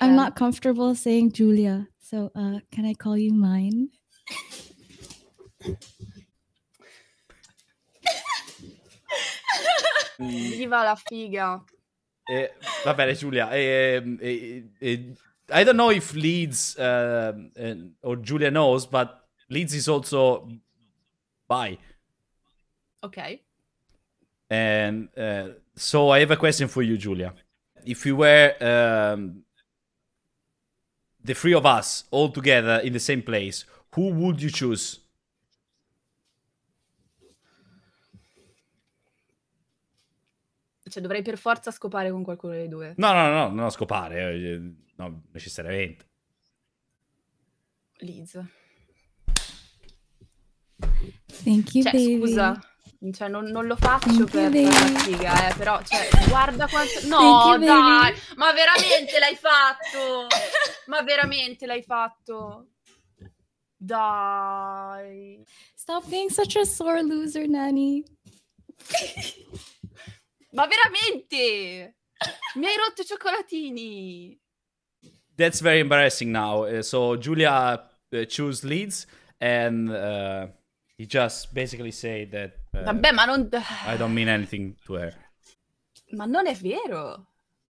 I'm not comfortable saying Julia. So uh, can I call you mine? Viva la figa. Eh, va bene, Giulia. Eh, eh, I don't know if Leeds uh, or Julia knows, but Leeds is also bi. Okay. And uh, so I have a question for you, Julia. If you were um, the three of us all together in the same place, who would you choose? Cioè, dovrei per forza scopare con qualcuno dei due. No, no, no, no, no scopare, eh, eh, no, necessariamente. Liz. Thank you, cioè, baby. scusa, cioè, non, non, lo faccio Thank per la figa, eh, però, cioè, guarda quanto... No, you, dai, ma veramente l'hai fatto! Ma veramente l'hai fatto? Dai. Stop being such a sore loser, Nanny. Ma veramente? Mi hai rotto i cioccolatini. That's very embarrassing now. Uh, so Julia uh, eh, chose Leeds and uh, he just basically said that uh, Vabbè, ma non I don't mean anything to her. Ma non è vero.